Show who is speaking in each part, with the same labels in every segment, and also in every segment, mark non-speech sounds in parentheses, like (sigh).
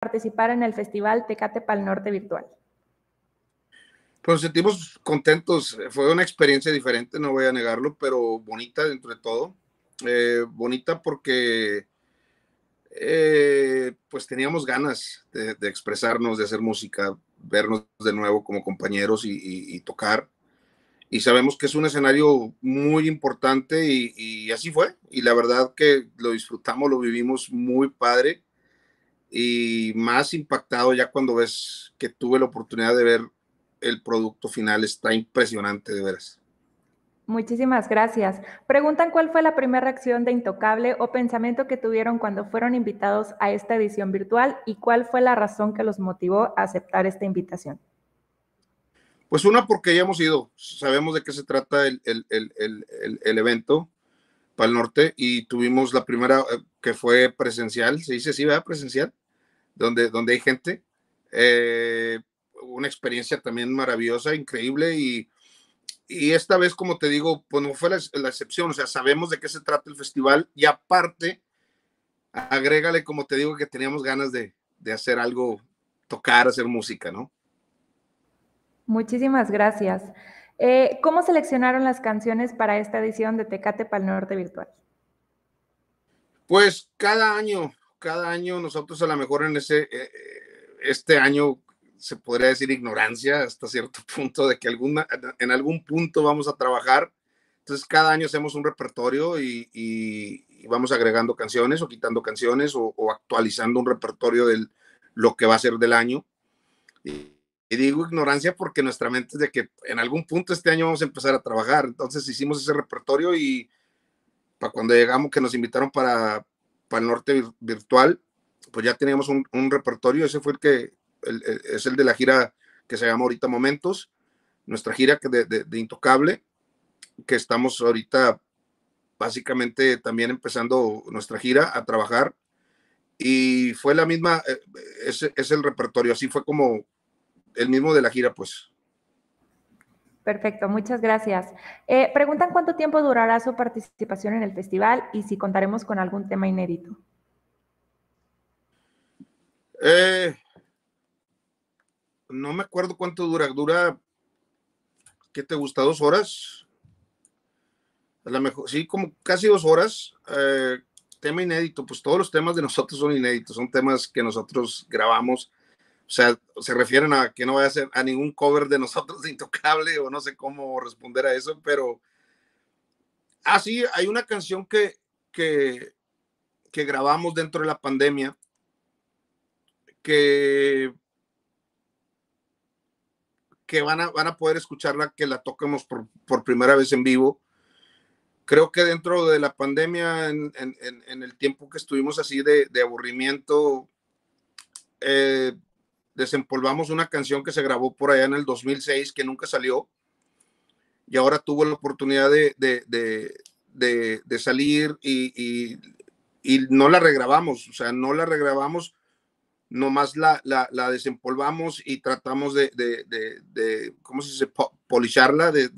Speaker 1: participar en el Festival Tecate Pal Norte Virtual?
Speaker 2: Pues nos sentimos contentos, fue una experiencia diferente, no voy a negarlo, pero bonita dentro de todo. Eh, bonita porque eh, pues teníamos ganas de, expresarnos, de hacer música, vernos de nuevo como compañeros y, tocar. Y sabemos que es un escenario muy importante y, y, así fue. Y la verdad que lo disfrutamos, lo vivimos muy padre y más impactado ya cuando ves que tuve la oportunidad de ver el producto final. Está impresionante, de veras.
Speaker 1: Muchísimas gracias. Preguntan cuál fue la primera reacción de Intocable o pensamiento que tuvieron cuando fueron invitados a esta edición virtual y cuál fue la razón que los motivó a aceptar esta invitación.
Speaker 2: Pues una porque ya hemos ido, sabemos de qué se trata el, evento para el norte y tuvimos la primera eh, que fue presencial, se dice así, ¿verdad? Presencial donde, hay gente. Eh, una experiencia también maravillosa, increíble y, esta vez, como te digo, pues no fue la, excepción, o sea, sabemos de qué se trata el festival y aparte, agrégale, como te digo, que teníamos ganas de, hacer algo, tocar, hacer música, ¿no?
Speaker 1: Muchísimas gracias. Eh, ¿Cómo seleccionaron las canciones para esta edición de Tecate para el Norte Virtual?
Speaker 2: Pues cada año cada año nosotros a lo mejor en ese, eh, eh, este año se podría decir ignorancia hasta cierto (laughs) punto de que alguna, en algún punto vamos a trabajar. Entonces cada año hacemos un repertorio y, y, vamos agregando canciones o quitando canciones o, actualizando un repertorio de lo que va a ser del año. y digo ignorancia porque nuestra mente es de que en algún punto este año vamos a empezar a trabajar. Entonces hicimos ese repertorio y para cuando llegamos, que nos invitaron para, el norte Virtual, pues ya teníamos un, repertorio, ese fue el que es el de la gira que se llama ahorita Momentos, nuestra gira de, de, Intocable, que estamos ahorita básicamente también empezando nuestra gira a trabajar y fue la misma, eh, es el repertorio, así fue como el mismo de la gira, pues.
Speaker 1: Perfecto, muchas gracias. Eh, preguntan cuánto tiempo durará su participación en el festival y si contaremos con algún tema inédito.
Speaker 2: Eh, no me acuerdo cuánto dura. Dura, ¿qué te gusta? ¿Dos horas? A lo mejor, sí, como casi dos horas. Eh, tema inédito, pues todos los temas de nosotros son inéditos, son temas que nosotros grabamos o sea, se refieren a que no vaya a ser a ningún cover de nosotros Intocable o no sé cómo responder a eso, pero ah, sí, hay una canción que, grabamos dentro de la pandemia que que van a, van a poder escucharla, que la toquemos por, primera vez en vivo. Creo que dentro de la pandemia, en, en, el tiempo que estuvimos así de, de aburrimiento, eh, desempolvamos una canción que se grabó por allá en el 2006 que nunca salió y ahora tuvo la oportunidad de, de, salir y, no la regrabamos, o sea, no la regrabamos, nomás la, la, la desempolvamos y tratamos de, ¿cómo se dice?, policharla, de,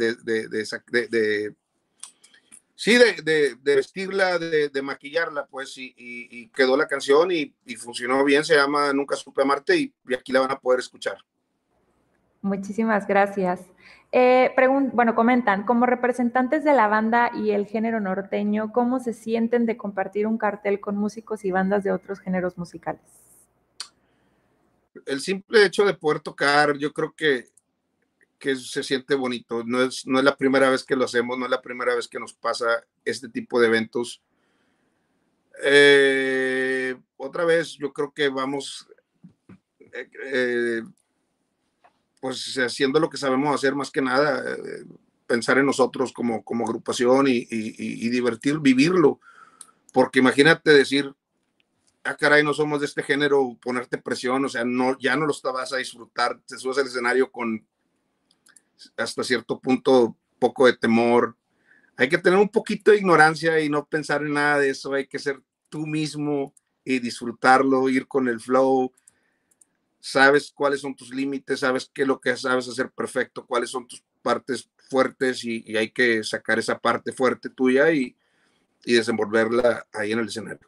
Speaker 2: Sí, de, vestirla, de, maquillarla, pues, y, quedó la canción y, funcionó bien, se llama Nunca supe amarte y, aquí la van a poder escuchar.
Speaker 1: Muchísimas gracias. Eh, bueno, comentan, como representantes de la banda y el género norteño, ¿cómo se sienten de compartir un cartel con músicos y bandas de otros géneros musicales?
Speaker 2: El simple hecho de poder tocar, yo creo que que se siente bonito. No es, no es la primera vez que lo hacemos, no es la primera vez que nos pasa este tipo de eventos. Eh, otra vez, yo creo que vamos, eh, eh, pues haciendo lo que sabemos hacer más que nada, pensar en nosotros como, como agrupación y, divertir, vivirlo. Porque imagínate decir, ah, caray, no somos de este género, ponerte presión, o sea, no, ya no lo estabas a disfrutar, te subes al escenario con hasta cierto punto poco de temor. Hay que tener un poquito de ignorancia y no pensar en nada de eso. Hay que ser tú mismo y disfrutarlo, ir con el flow. Sabes cuáles son tus límites, sabes qué es lo que sabes hacer perfecto, cuáles son tus partes fuertes y, hay que sacar esa parte fuerte tuya y, y desenvolverla ahí en el escenario.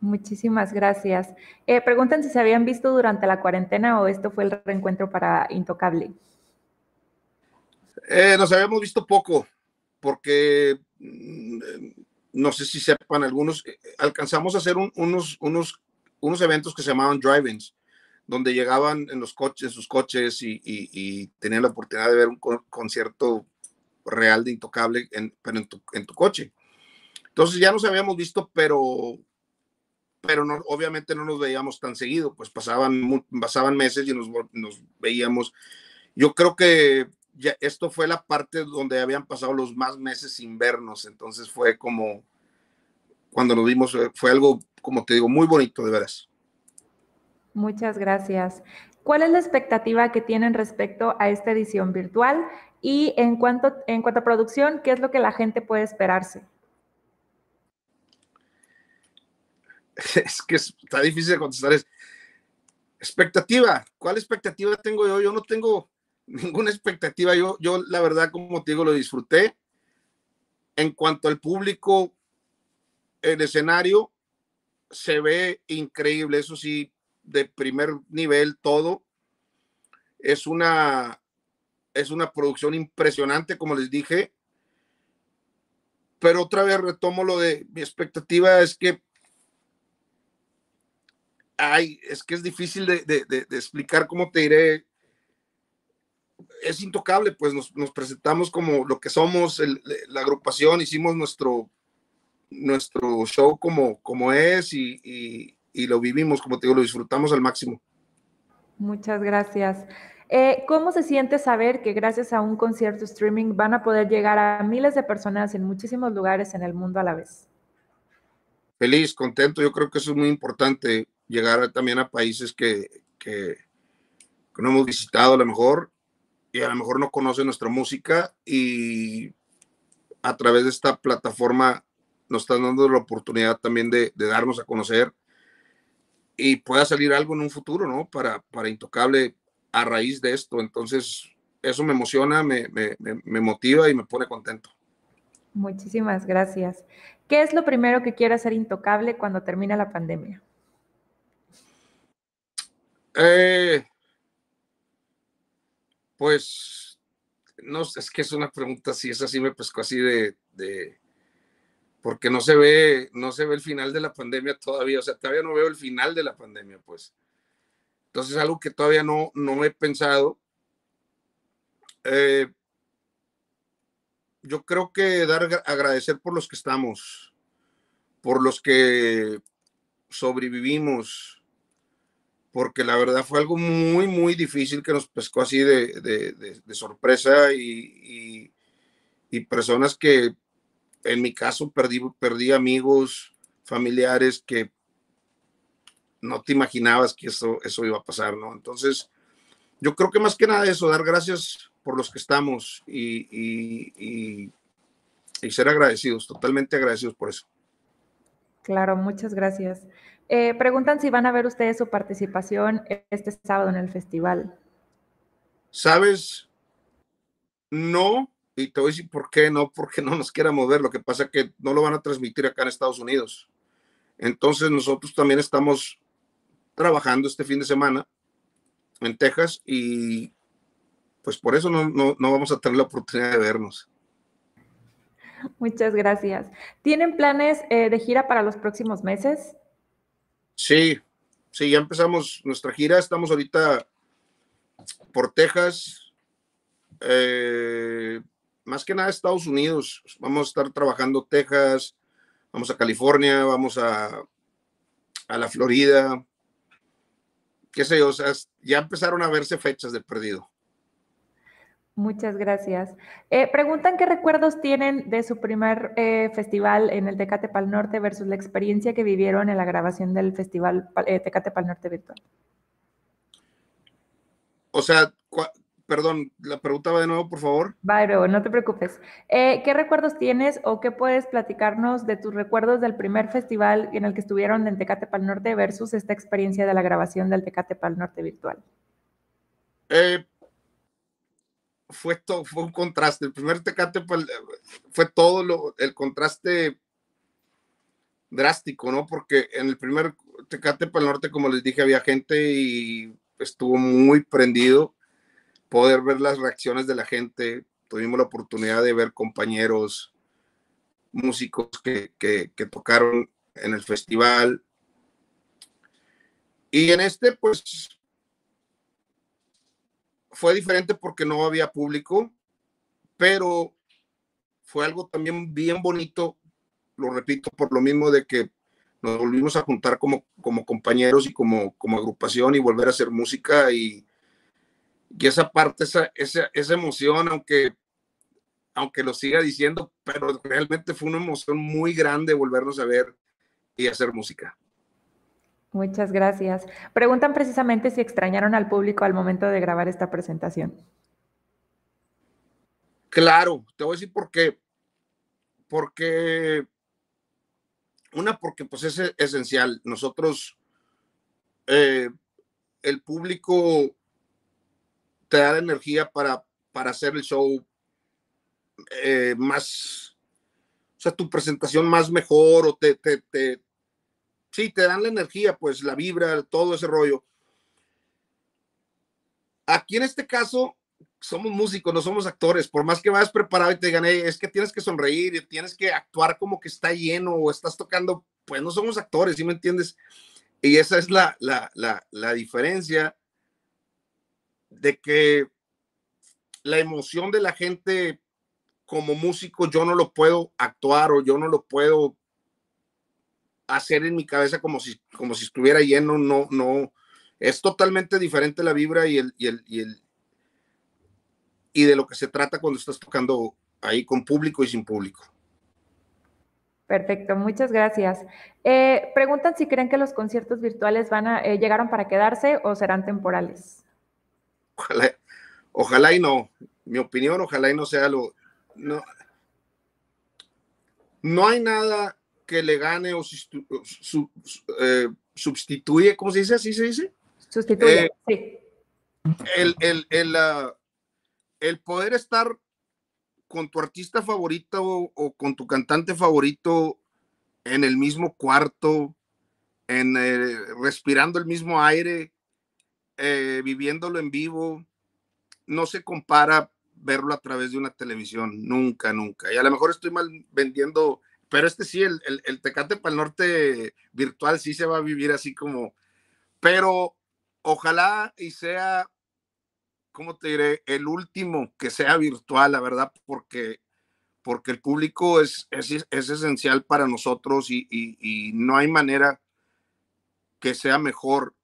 Speaker 1: Muchísimas gracias. Eh, preguntan si se habían visto durante la cuarentena o esto fue el reencuentro para Intocable.
Speaker 2: Eh, nos habíamos visto poco, porque mm, no sé si sepan algunos, eh, alcanzamos a hacer unos, unos, unos eventos que se llamaban drive-ins, donde llegaban en los coches, sus coches y, tenían la oportunidad de ver un concierto real de intocable, en, pero en tu, en tu coche. Entonces ya nos habíamos visto, pero pero obviamente no nos veíamos tan seguido, pues pasaban, pasaban meses y nos, nos veíamos. Yo creo que esto fue la parte donde habían pasado los más meses sin vernos, entonces fue como, cuando nos vimos, fue algo, como te digo, muy bonito, de veras.
Speaker 1: Muchas gracias. ¿Cuál es la expectativa que tienen respecto a esta edición virtual? Y en cuanto, en cuanto a producción, ¿qué es lo que la gente puede esperarse?
Speaker 2: (laughs) Es que está difícil de contestar. Es, expectativa. ¿Cuál expectativa tengo yo? Yo no tengo ninguna expectativa. Yo, yo, la verdad, como te digo, lo disfruté. En cuanto al público, el escenario se ve increíble, eso sí, de primer nivel todo. Es una, es una producción impresionante, como les dije. Pero otra vez retomo lo de mi expectativa es que hay es que es difícil de, de explicar cómo te diré es intocable, pues nos, presentamos como lo que somos, la agrupación, hicimos nuestro, nuestro show como, como es y, lo vivimos, como te digo, lo disfrutamos al máximo.
Speaker 1: Muchas gracias. Eh, ¿Cómo se siente saber que gracias a un concierto streaming van a poder llegar a miles de personas en muchísimos lugares en el mundo a la vez?
Speaker 2: Feliz, contento, yo creo que eso es muy importante, llegar también a países que, que, que no hemos visitado a lo mejor y a lo mejor no conoce nuestra música y a través de esta plataforma nos están dando la oportunidad también de, darnos a conocer y pueda salir algo en un futuro, ¿no? Para, para Intocable a raíz de esto. Entonces, eso me emociona, me, me motiva y me pone contento.
Speaker 1: Muchísimas gracias. ¿Qué es lo primero que quiere hacer Intocable cuando termina la pandemia?
Speaker 2: Eh, pues, no, es que es una pregunta, si es así, me pescó así de, de, porque no se ve, no se ve el final de la pandemia todavía, o sea, todavía no veo el final de la pandemia, pues. Entonces, algo que todavía no, no he pensado. Eh, yo creo que dar agradecer por los que estamos, por los que sobrevivimos, porque la verdad fue algo muy, muy difícil que nos pescó así de, sorpresa y, personas que, en mi caso, perdí, perdí amigos, familiares que no te imaginabas que eso, eso iba a pasar, ¿no? Entonces, yo creo que más que nada eso, dar gracias por los que estamos y, y, y ser agradecidos, totalmente agradecidos por eso.
Speaker 1: Claro, muchas gracias. Eh, preguntan si van a ver ustedes su participación este sábado en el festival.
Speaker 2: ¿Sabes? No, y te voy a decir por qué no, porque no nos quiera mover. Lo que pasa es que no lo van a transmitir acá en Estados Unidos. Entonces nosotros también estamos trabajando este fin de semana en Texas y pues por eso no, vamos a tener la oportunidad de vernos.
Speaker 1: Muchas gracias. ¿Tienen planes eh, de gira para los próximos meses?
Speaker 2: Sí, sí, ya empezamos nuestra gira. Estamos ahorita por Texas, eh, más que nada Estados Unidos. Vamos a estar trabajando Texas, vamos a California, vamos a, a la Florida. Qué sé yo, ya empezaron a verse fechas de perdido.
Speaker 1: Muchas gracias. Eh, preguntan qué recuerdos tienen de su primer eh, festival en el Tecate Pal Norte versus la experiencia que vivieron en la grabación del festival eh, Tecate Pal Norte virtual.
Speaker 2: O sea, perdón, la pregunta va de nuevo, por
Speaker 1: favor. Va nuevo, no te preocupes. ¿Qué recuerdos tienes o qué puedes platicarnos de tus recuerdos del primer festival en el que estuvieron en Tecate Pal Norte versus esta experiencia de la grabación del Tecate Pal Norte virtual? Eh,
Speaker 2: fue, todo, fue un contraste. El primer tecate pues, eh, fue, todo el contraste drástico, ¿no? Porque en el primer Tecate para el Norte, como les dije, había gente y estuvo muy prendido poder ver las reacciones de la gente. Tuvimos la oportunidad de ver compañeros, músicos que tocaron en el festival. Y en este, pues, fue diferente porque no había público, pero fue algo también bien bonito, lo repito, por lo mismo de que nos volvimos a juntar como, como compañeros y como, como agrupación y volver a hacer música y, y esa parte, esa, esa, esa, emoción, aunque, aunque lo siga diciendo, pero realmente fue una emoción muy grande volvernos a ver y hacer música.
Speaker 1: Muchas gracias. Preguntan precisamente si extrañaron al público al momento de grabar esta presentación.
Speaker 2: Claro, te voy a decir por qué. Porque, una, porque pues es esencial. Nosotros, eh, el público te da la energía para, para hacer el show eh, más, o sea, tu presentación más mejor o te sí, te dan la energía, pues la vibra, todo ese rollo. Aquí en este caso, somos músicos, no somos actores. Por más que vayas preparado y te digan, es que tienes que sonreír, tienes que actuar como que está lleno o estás tocando, pues no somos actores, ¿sí me entiendes? Y esa es la, la diferencia de que la emoción de la gente como músico yo no lo puedo actuar o yo no lo puedo hacer en mi cabeza como si, como si estuviera lleno, no, no, es totalmente diferente la vibra y el, y el, y de lo que se trata cuando estás tocando ahí con público y sin público.
Speaker 1: Perfecto, muchas gracias. Eh, preguntan si creen que los conciertos virtuales van a, eh, llegaron para quedarse o serán temporales.
Speaker 2: Ojalá, ojalá y no. Mi opinión, ojalá y no sea lo. No,
Speaker 1: no hay nada
Speaker 2: que le gane o su, eh, sustituye, ¿cómo se dice? ¿Así se dice? Sustituye, eh, sí. El, ah, el, poder estar con tu artista favorito o, con tu cantante favorito en el mismo cuarto, en, eh, respirando el mismo aire, viviéndolo en vivo, no se compara verlo a través de una televisión, nunca, nunca. Y a lo mejor estoy mal vendiendo pero este sí, el, el, Tecate para el Norte virtual sí se va a vivir así como. Pero ojalá y sea, ¿cómo te diré? El último que sea virtual, la verdad, porque, porque el público es, es, esencial para nosotros y, y, y no hay manera que sea mejor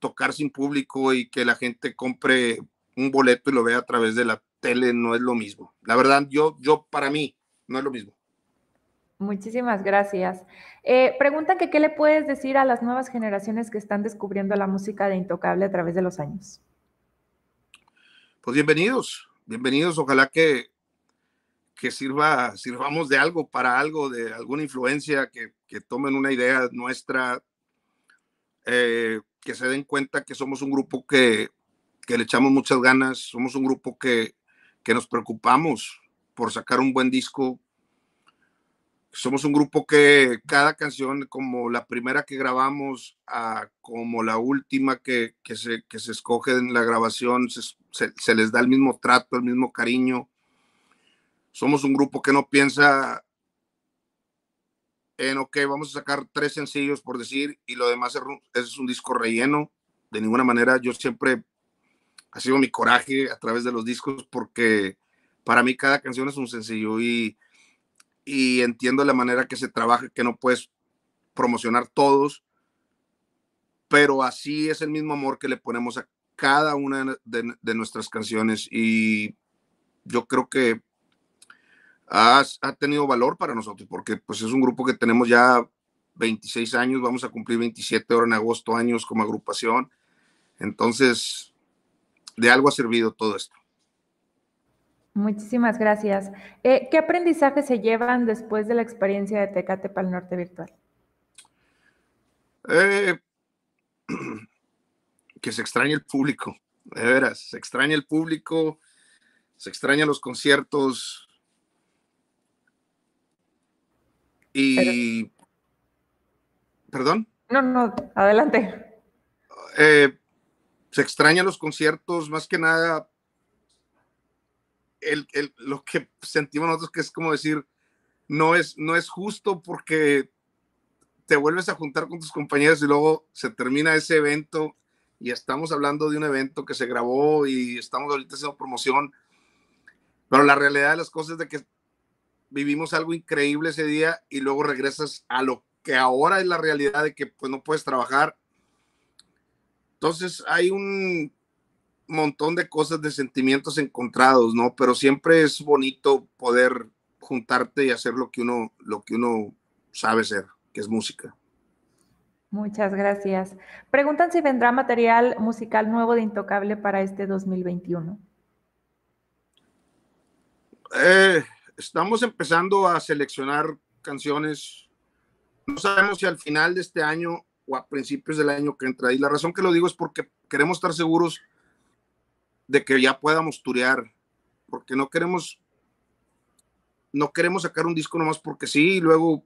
Speaker 2: tocar sin público y que la gente compre un boleto y lo vea a través de la tele no es lo mismo. La verdad, yo, yo para mí no es lo mismo.
Speaker 1: Muchísimas gracias. Eh, pregunta que qué le puedes decir a las nuevas generaciones que están descubriendo la música de Intocable a través de los años.
Speaker 2: Pues bienvenidos, bienvenidos. Ojalá que, que sirva, sirvamos de algo para algo, de alguna influencia, que, que tomen una idea nuestra, eh, que se den cuenta que somos un grupo que, que le echamos muchas ganas, somos un grupo que, que nos preocupamos por sacar un buen disco, somos un grupo que cada canción, como la primera que grabamos, a como la última que, se, que se, escoge en la grabación, se, se, les da el mismo trato, el mismo cariño. Somos un grupo que no piensa en, ok, vamos a sacar tres sencillos por decir, y lo demás es un disco relleno. De ninguna manera, yo siempre ha sido mi coraje a través de los discos porque para mí cada canción es un sencillo y y entiendo la manera que se trabaja, que no puedes promocionar todos, pero así es el mismo amor que le ponemos a cada una de, nuestras canciones y yo creo que ha, ha tenido valor para nosotros porque pues es un grupo que tenemos ya 26 años, vamos a cumplir 27 ahora en agosto años como agrupación, entonces de algo ha servido todo esto.
Speaker 1: Muchísimas gracias. Eh, ¿Qué aprendizaje se llevan después de la experiencia de Tecate para el Norte Virtual?
Speaker 2: Eh, (clears throat) que se extraña el público, de veras, se extraña el público, se extrañan los conciertos. Y... ¿Perdón?
Speaker 1: No, no, adelante.
Speaker 2: Eh, se extrañan los conciertos, más que nada el, lo que sentimos nosotros, que es como decir, no es, no es justo porque te vuelves a juntar con tus compañeros y luego se termina ese evento y estamos hablando de un evento que se grabó y estamos ahorita haciendo promoción, pero la realidad de las cosas es de que vivimos algo increíble ese día y luego regresas a lo que ahora es la realidad de que pues no puedes trabajar. Entonces hay un montón de cosas, de sentimientos encontrados, ¿no? Pero siempre es bonito poder juntarte y hacer lo que uno, lo que uno sabe ser, que es música.
Speaker 1: Muchas gracias. Preguntan si vendrá material musical nuevo de Intocable para este 2021.
Speaker 2: Eh, estamos empezando a seleccionar canciones. No sabemos si al final de este año o a principios del año que entra. Y la razón que lo digo es porque queremos estar seguros de que ya podamos turear, porque no queremos, no queremos sacar un disco nomás porque sí, y luego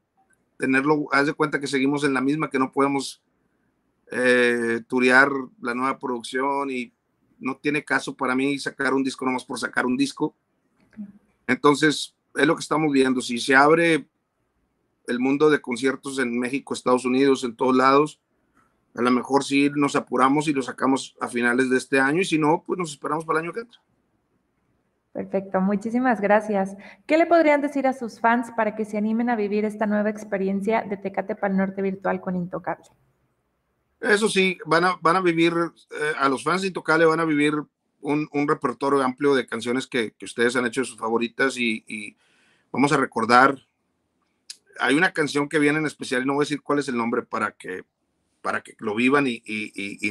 Speaker 2: tenerlo, haz de cuenta que seguimos en la misma, que no podemos eh, turear la nueva producción y no tiene caso para mí sacar un disco nomás por sacar un disco. Entonces, es lo que estamos viendo, si se abre el mundo de conciertos en México, Estados Unidos, en todos lados, a lo mejor sí nos apuramos y lo sacamos a finales de este año y si no, pues nos esperamos para el año que entra.
Speaker 1: Perfecto, muchísimas gracias. ¿Qué le podrían decir a sus fans para que se animen a vivir esta nueva experiencia de Tecate para el Norte virtual con Intocable?
Speaker 2: Eso sí, van a, van a vivir, eh, a los fans de Intocable van a vivir un, repertorio amplio de canciones que, ustedes han hecho sus favoritas y, y vamos a recordar. Hay una canción que viene en especial no voy a decir cuál es el nombre para que para que lo vivan y,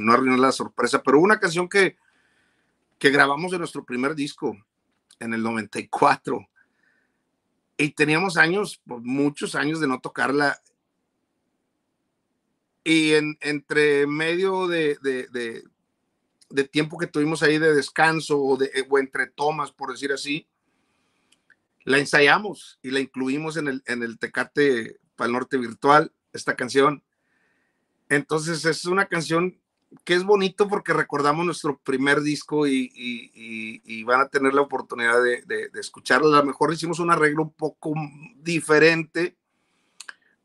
Speaker 2: no arruinar la sorpresa. Pero una canción que, que grabamos en nuestro primer disco en el 94 y teníamos años, pues, muchos años de no tocarla. Y entre medio de, tiempo que tuvimos ahí de descanso eh, o, entre tomas, por decir así, la ensayamos y la incluimos en el, en el Tecate Norte Virtual, esta canción. Entonces es una canción que es bonito porque recordamos nuestro primer disco y, van a tener la oportunidad de, de, escucharla. A lo mejor hicimos un arreglo un poco diferente,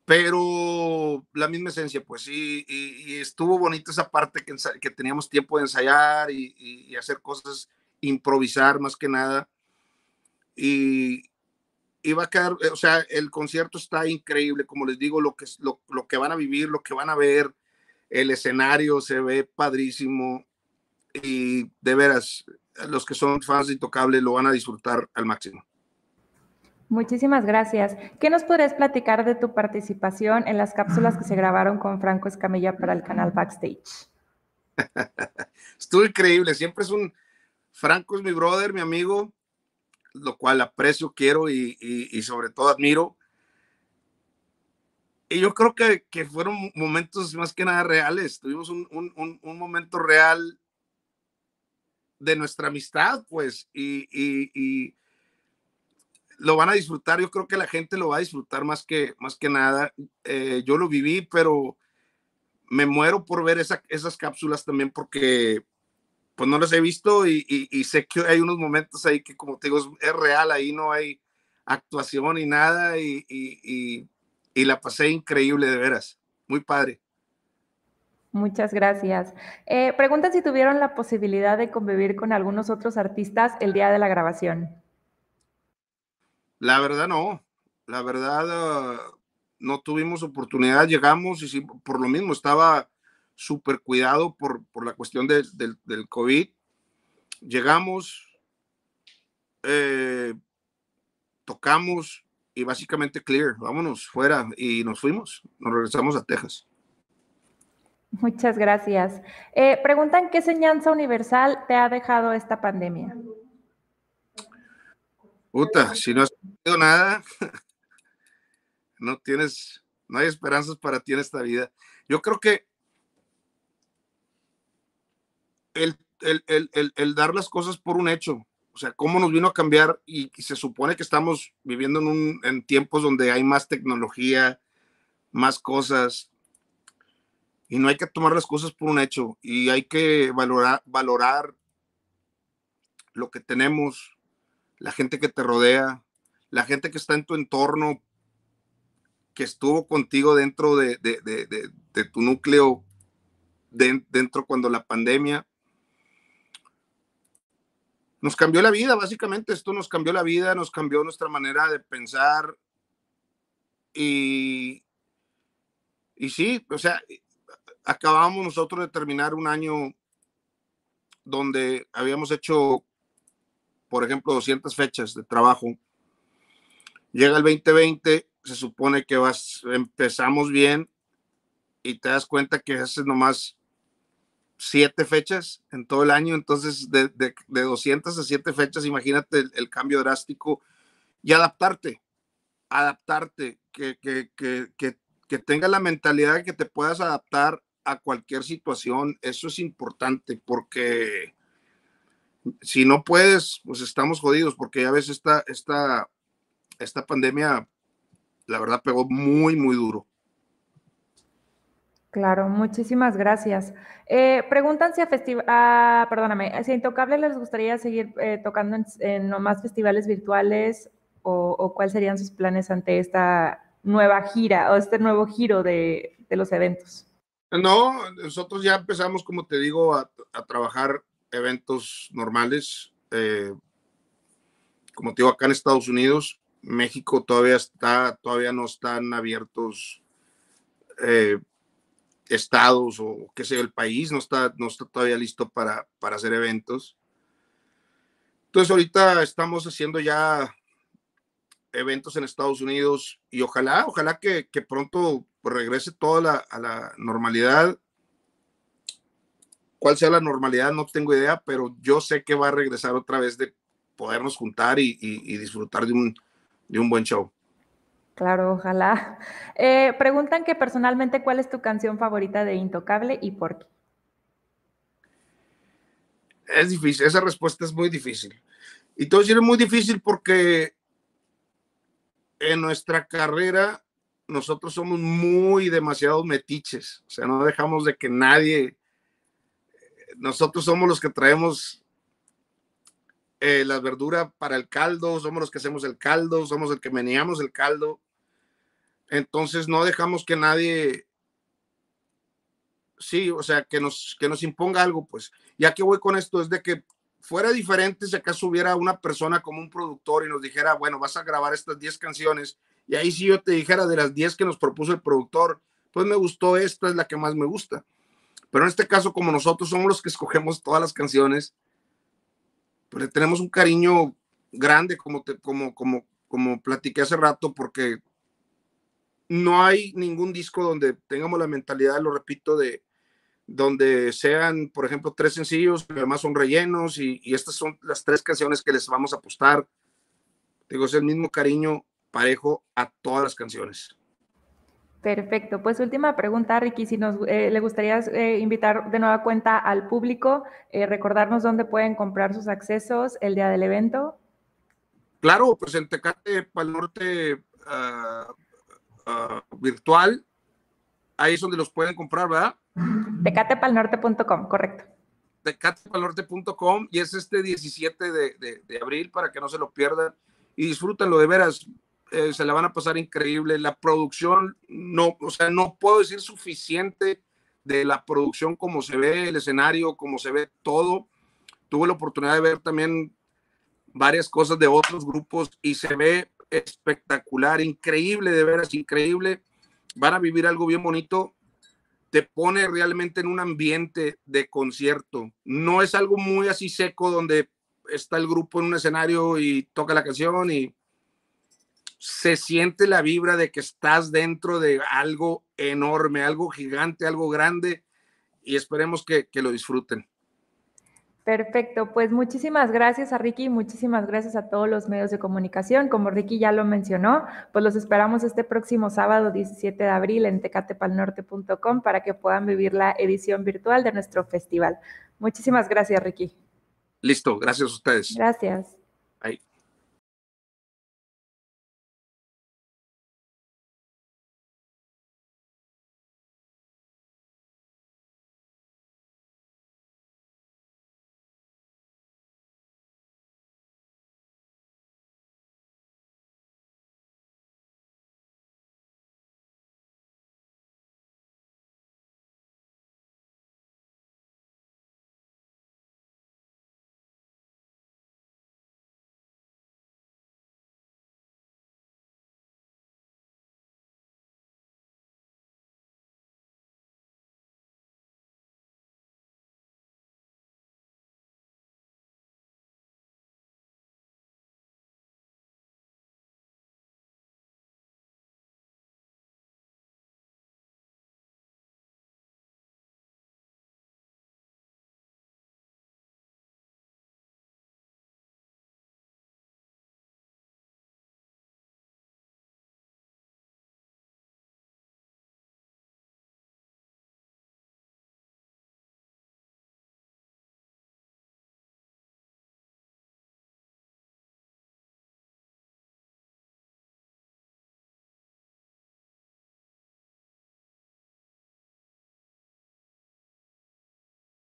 Speaker 2: pero la misma esencia, pues, y, y, estuvo bonito esa parte que, teníamos tiempo de ensayar y, y, hacer cosas, improvisar más que nada. Y, iba a quedar, eh, o sea, el concierto está increíble, como les digo, lo que, lo, lo que van a vivir, lo que van a ver, el escenario se ve padrísimo y de veras, los que son fans de Intocable lo van a disfrutar al máximo.
Speaker 1: Muchísimas gracias. ¿Qué nos podrías platicar de tu participación en las cápsulas que se grabaron con Franco Escamilla para el canal Backstage?
Speaker 2: (laughs) Estuvo increíble, siempre es un... Franco es mi brother, mi amigo, lo cual aprecio, quiero y, sobre todo admiro. Y yo creo que, fueron momentos más que nada reales. Tuvimos un, momento real de nuestra amistad, pues, y, lo van a disfrutar. Yo creo que la gente lo va a disfrutar más que, más que nada. Eh, yo lo viví, pero me muero por ver esa, esas cápsulas también porque pues no los he visto y, sé que hay unos momentos ahí que, como te digo, es real, ahí no hay actuación ni nada y, la pasé increíble, de veras, muy padre.
Speaker 1: Muchas gracias. Eh, pregunta si tuvieron la posibilidad de convivir con algunos otros artistas el día de la grabación.
Speaker 2: La verdad no, la verdad ah, no tuvimos oportunidad, llegamos y por lo mismo estaba super cuidado por, la cuestión del COVID. Llegamos, eh, tocamos y básicamente clear, vámonos fuera y nos fuimos, nos regresamos a Texas.
Speaker 1: Muchas gracias. Eh, preguntan qué enseñanza universal te ha dejado esta pandemia.
Speaker 2: Puta, si no has tenido nada, (laughs) no tienes, no hay esperanzas para ti en esta vida. Yo creo que el, el, dar las cosas por un hecho. O sea, cómo nos vino a cambiar y, se supone que estamos viviendo en, tiempos donde hay más tecnología, más cosas, y no hay que tomar las cosas por un hecho y hay que valorar, valorar lo que tenemos, la gente que te rodea, la gente que está en tu entorno, que estuvo contigo dentro de, de tu núcleo, dentro cuando la pandemia, nos cambió la vida, básicamente esto nos cambió la vida, nos cambió nuestra manera de pensar y, y sí, o sea, eh, acabamos nosotros de terminar un año donde habíamos hecho, por ejemplo, 200 fechas de trabajo. Llega el 2020, se supone que vas, empezamos bien y te das cuenta que haces nomás siete fechas en todo el año, entonces de, 200 a siete fechas, imagínate el, cambio drástico y adaptarte, adaptarte, que, que, la mentalidad de que te puedas adaptar a cualquier situación, eso es importante porque si no puedes, pues estamos jodidos porque ya ves esta, esta pandemia, la verdad pegó muy, muy duro.
Speaker 1: Claro, muchísimas gracias. Eh, preguntan si a festival, ah, perdóname, si a Intocable les gustaría seguir eh, tocando en, en, más festivales virtuales o, cuáles serían sus planes ante esta nueva gira o este nuevo giro de, los eventos.
Speaker 2: No, nosotros ya empezamos, como te digo, a, trabajar eventos normales. Eh, como te digo, acá en Estados Unidos, México todavía está, todavía no están abiertos estados o qué sé el país no está, no está todavía listo para, para hacer eventos. Entonces ahorita estamos haciendo ya eventos en Estados Unidos y ojalá, ojalá que, pronto regrese toda a la normalidad. ¿Cuál sea la normalidad? No tengo idea, pero yo sé que va a regresar otra vez de podernos juntar y, disfrutar de un, de un buen show.
Speaker 1: Claro, ojalá. (laughs) Eh, preguntan que personalmente, ¿cuál es tu canción favorita de Intocable y por qué?
Speaker 2: Es difícil, esa respuesta es muy difícil. Y todo es muy difícil porque en nuestra carrera nosotros somos muy demasiado metiches, o sea, no dejamos de que nadie, nosotros somos los que traemos eh, las verduras para el caldo, somos los que hacemos el caldo, somos el que meneamos el caldo, entonces no dejamos que nadie, sí, o sea, que nos, que nos imponga algo, pues. Ya que voy con esto, es de que fuera diferente si acaso hubiera una persona como un productor y nos dijera, bueno, vas a grabar estas 10 canciones, y ahí si yo te dijera de las 10 que nos propuso el productor, pues me gustó esta, es la que más me gusta. Pero en este caso, como nosotros somos los que escogemos todas las canciones, pues tenemos un cariño grande, como, como, como, como platiqué hace rato, porque no hay ningún disco donde tengamos la mentalidad, lo repito, de donde sean, por ejemplo, tres sencillos, pero además son rellenos y, estas son las tres canciones que les vamos a apostar. Digo, es el mismo cariño parejo a todas las canciones.
Speaker 1: Perfecto. Pues última pregunta, Ricky, si nos eh, le gustaría eh, invitar de nueva cuenta al público, eh, recordarnos dónde pueden comprar sus accesos el día del evento.
Speaker 2: Claro, pues en Tecate, Pal Norte, ah, Ah, virtual,
Speaker 1: ahí es donde los pueden comprar, ¿verdad? Tecatepalnorte.com, correcto.
Speaker 2: Tecatepalnorte.com y es este 17 de, abril para que no se lo pierdan y disfrútenlo de veras. Eh, se la van a pasar increíble. La producción, no, o sea, no puedo decir suficiente de la producción, como se ve el escenario, como se ve todo. Tuve la oportunidad de ver también varias cosas de otros grupos y se ve espectacular, increíble, de veras increíble. Van a vivir algo bien bonito. Te pone realmente en un ambiente de concierto. No es algo muy así seco donde está el grupo en un escenario y toca la canción y se siente la vibra de que estás dentro de algo enorme, algo gigante, algo grande y esperemos que, que lo disfruten.
Speaker 1: Perfecto, pues muchísimas gracias a Ricky, muchísimas gracias a todos los medios de comunicación. Como Ricky ya lo mencionó, pues los esperamos este próximo sábado 17 de abril en tecatepalnorte.com para que puedan vivir la edición virtual de nuestro festival. Muchísimas gracias, Ricky. Listo, gracias a ustedes. Gracias.